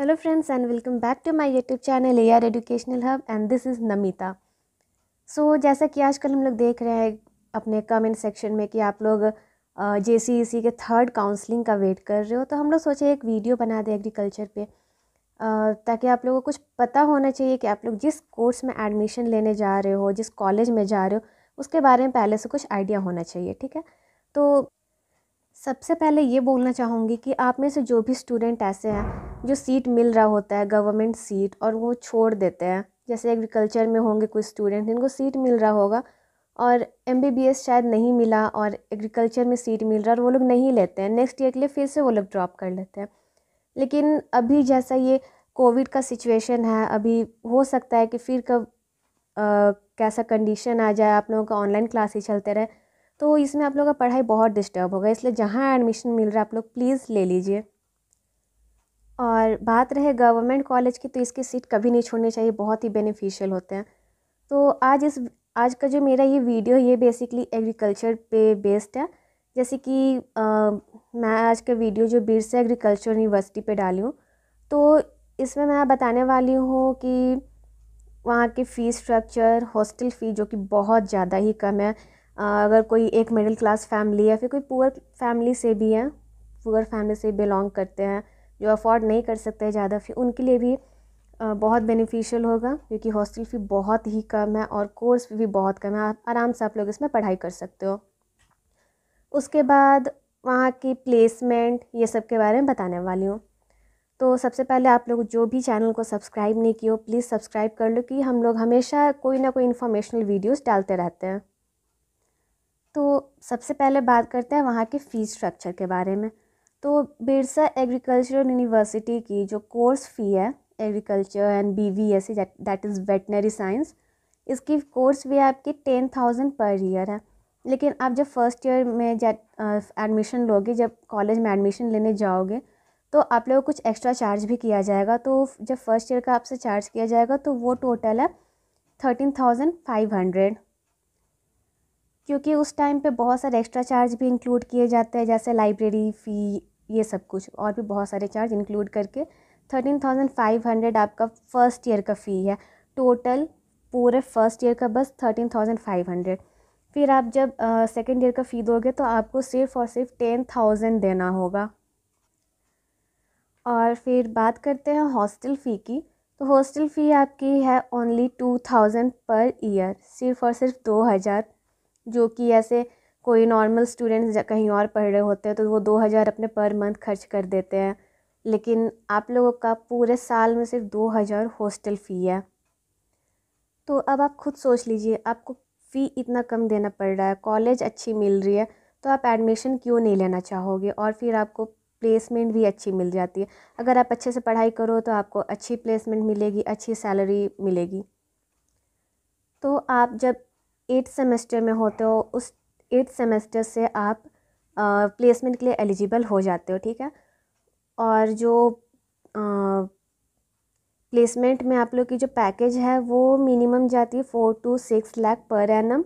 friends and welcome back to my YouTube channel A R educational hub and this is Namita so जैसा कि आजकल हम लोग देख रहे हैं अपने कमेंट सेक्शन में कि आप लोग जे e के थर्ड काउंसलिंग का वेट कर रहे हो तो हम लोग सोचे एक वीडियो बना दें एग्रीकल्चर पे ताकि आप लोगों को कुछ पता होना चाहिए कि आप लोग जिस कोर्स में एडमिशन लेने जा रहे हो जिस कॉलेज में जा रहे हो उसके बारे में पहले से कुछ आइडिया होना चाहिए ठीक है तो सबसे पहले ये बोलना चाहूँगी कि आप में से जो भी स्टूडेंट ऐसे हैं जो सीट मिल रहा होता है गवर्नमेंट सीट और वो छोड़ देते हैं जैसे एग्रीकल्चर में होंगे कुछ स्टूडेंट जिनको सीट मिल रहा होगा और एम शायद नहीं मिला और एग्रीकल्चर में सीट मिल रहा और वो लोग नहीं लेते हैं नेक्स्ट ईयर के लिए फिर से वो लोग ड्रॉप कर लेते हैं लेकिन अभी जैसा ये कोविड का सिचुएशन है अभी हो सकता है कि फिर कब कैसा कंडीशन आ जाए आप लोगों का ऑनलाइन क्लासेस चलते रहे तो इसमें आप लोग का पढ़ाई बहुत डिस्टर्ब होगा इसलिए जहाँ एडमिशन मिल रहा है आप लोग प्लीज़ ले लीजिए और बात रहे गवर्नमेंट कॉलेज की तो इसकी सीट कभी नहीं छोड़नी चाहिए बहुत ही बेनिफिशियल होते हैं तो आज इस आज का जो मेरा ये वीडियो ये बेसिकली एग्रीकल्चर पे बेस्ड है जैसे कि आ, मैं आज का वीडियो जो बिरसा एग्रीकल्चर यूनिवर्सिटी पे डाली हूँ तो इसमें मैं बताने वाली हूँ कि वहाँ की फ़ीस स्ट्रक्चर हॉस्टल फ़ी जो कि बहुत ज़्यादा ही कम है अगर कोई एक मिडिल क्लास फैमिली या फिर कोई पुअर फैमिली से भी है पुअर फैमिली से बिलोंग करते हैं जो अफोर्ड नहीं कर सकते ज़्यादा फिर उनके लिए भी बहुत बेनिफिशियल होगा क्योंकि हॉस्टल फ़ी बहुत ही कम है और कोर्स भी बहुत कम है आराम से आप लोग इसमें पढ़ाई कर सकते हो उसके बाद वहाँ की प्लेसमेंट ये सब के बारे में बताने वाली हूँ तो सबसे पहले आप लोग जो भी चैनल को सब्सक्राइब नहीं किया हो प्लीज़ सब्सक्राइब कर लो कि हम लोग हमेशा कोई ना कोई इन्फॉर्मेशनल वीडियोस डालते रहते हैं तो सबसे पहले बात करते हैं वहाँ के फ़ीस स्ट्रक्चर के बारे में तो बिरसा एग्रीकल्चरल यूनिवर्सिटी की जो कोर्स फ़ी है agriculture and B V S that is veterinary science इसकी कोर्स भी आपकी टेन थाउजेंड पर ईयर है लेकिन आप जब फर्स्ट ईयर में एडमिशन लोगे जब कॉलेज में एडमिशन लेने जाओगे तो आप लोगों को कुछ एक्स्ट्रा चार्ज भी किया जाएगा तो जब फर्स्ट ईयर का आपसे चार्ज किया जाएगा तो वो टोटल है थर्टीन थाउजेंड फाइव हंड्रेड क्योंकि उस टाइम पे बहुत सारे एक्स्ट्रा चार्ज भी इंक्लूड किए जाते हैं जैसे लाइब्रेरी फ़ी ये सब कुछ और भी बहुत सारे चार्ज इंक्लूड करके थर्टीन थाउजेंड फाइव हंड्रेड आपका फ़र्स्ट ईयर का फ़ी है टोटल पूरे फर्स्ट ईयर का बस थर्टीन थाउजेंड फाइव हंड्रेड फिर आप जब सेकेंड uh, ईयर का फ़ी दोगे तो आपको सिर्फ़ और सिर्फ टेन थाउजेंड देना होगा और फिर बात करते हैं हॉस्टल फ़ी की तो हॉस्टल फ़ी आपकी है only two thousand per year सिर्फ़ और सिर्फ दो हज़ार जो कि ऐसे कोई नॉर्मल स्टूडेंट्स कहीं और पढ़ रहे होते हैं तो वो दो हज़ार अपने पर मंथ खर्च कर देते हैं लेकिन आप लोगों का पूरे साल में सिर्फ दो हज़ार हॉस्टल फ़ी है तो अब आप खुद सोच लीजिए आपको फ़ी इतना कम देना पड़ रहा है कॉलेज अच्छी मिल रही है तो आप एडमिशन क्यों नहीं लेना चाहोगे और फिर आपको प्लेसमेंट भी अच्छी मिल जाती है अगर आप अच्छे से पढ़ाई करो तो आपको अच्छी प्लेसमेंट मिलेगी अच्छी सैलरी मिलेगी तो आप जब एट सेमेस्टर में होते हो उस एट सेमेस्टर से आप प्लेसमेंट के लिए एलिजिबल हो जाते हो ठीक है और जो प्लेसमेंट में आप लोग की जो पैकेज है वो मिनिमम जाती है four to six lakh per annum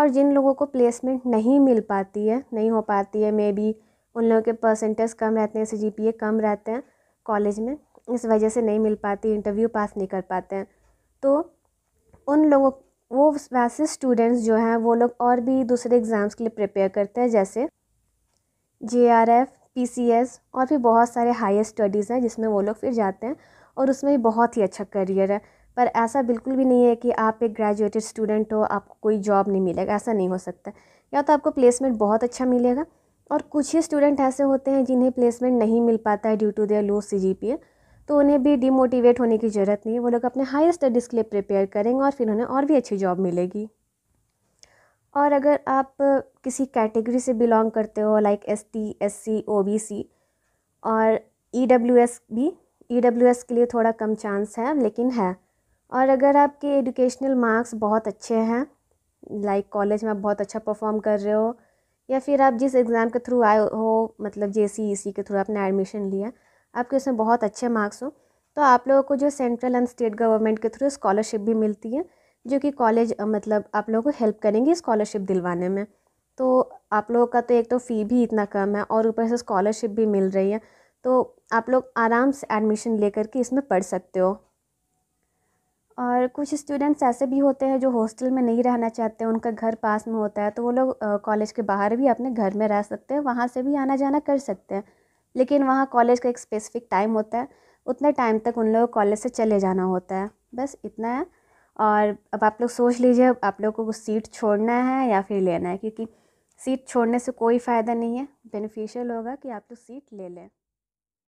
और जिन लोगों को प्लेसमेंट नहीं मिल पाती है नहीं हो पाती है मे बी उन लोगों के परसेंटेज कम रहते हैं सी जी कम रहते हैं कॉलेज में इस वजह से नहीं मिल पाती इंटरव्यू पास नहीं कर पाते हैं तो उन लोगों वो वैसे स्टूडेंट्स जो हैं वो लोग और भी दूसरे एग्ज़ाम्स के लिए प्रिपेयर करते हैं जैसे J R F P C S और भी बहुत सारे हायर स्टडीज़ हैं जिसमें वो लोग फिर जाते हैं और उसमें भी बहुत ही अच्छा करियर है पर ऐसा बिल्कुल भी नहीं है कि आप एक ग्रेजुएटेड स्टूडेंट हो आपको कोई जॉब नहीं मिलेगा ऐसा नहीं हो सकता या तो आपको प्लेसमेंट बहुत अच्छा मिलेगा और कुछ ही स्टूडेंट ऐसे होते हैं जिन्हें प्लेसमेंट नहीं मिल पाता है due to their low C G P A तो उन्हें भी डिमोटिवेट होने की ज़रूरत नहीं है वो लोग अपने हायर स्टडीज़ के लिए प्रिपेयर करेंगे और फिर उन्हें और भी अच्छी जॉब मिलेगी और अगर आप किसी कैटेगरी से बिलोंग करते हो like S T S C O B C और ई डब्ल्यू एस भी ई डब्ल्यू एस के लिए थोड़ा कम चांस है लेकिन है और अगर आपके एजुकेशनल मार्क्स बहुत अच्छे हैं लाइक कॉलेज में आप बहुत अच्छा परफॉर्म कर रहे हो या फिर आप जिस एग्ज़ाम के थ्रू आए हो मतलब जे सी ई सी के थ्रू आपने एडमिशन लिया आपके उसमें बहुत अच्छे मार्क्स हों तो आप लोगों को जो सेंट्रल एंड स्टेट गवर्नमेंट के थ्रू स्कॉलरशिप भी मिलती है जो कि कॉलेज मतलब आप लोगों को हेल्प करेंगी स्कॉलरशिप दिलवाने में तो आप लोगों का तो एक तो फ़ी भी इतना कम है और ऊपर से स्कॉलरशिप भी मिल रही है तो आप लोग आराम से एडमिशन लेकर के इसमें पढ़ सकते हो और कुछ स्टूडेंट्स ऐसे भी होते हैं जो हॉस्टल में नहीं रहना चाहते उनका घर पास में होता है तो वो लोग कॉलेज के बाहर भी अपने घर में रह सकते हैं वहाँ से भी आना जाना कर सकते हैं लेकिन वहाँ कॉलेज का एक स्पेसिफिक टाइम होता है उतने टाइम तक उन लोगों को कॉलेज से चले जाना होता है बस इतना है और अब आप लोग सोच लीजिए आप लोगों को सीट छोड़ना है या फिर लेना है क्योंकि सीट छोड़ने से कोई फ़ायदा नहीं है बेनिफिशियल होगा कि आप लोग सीट ले लें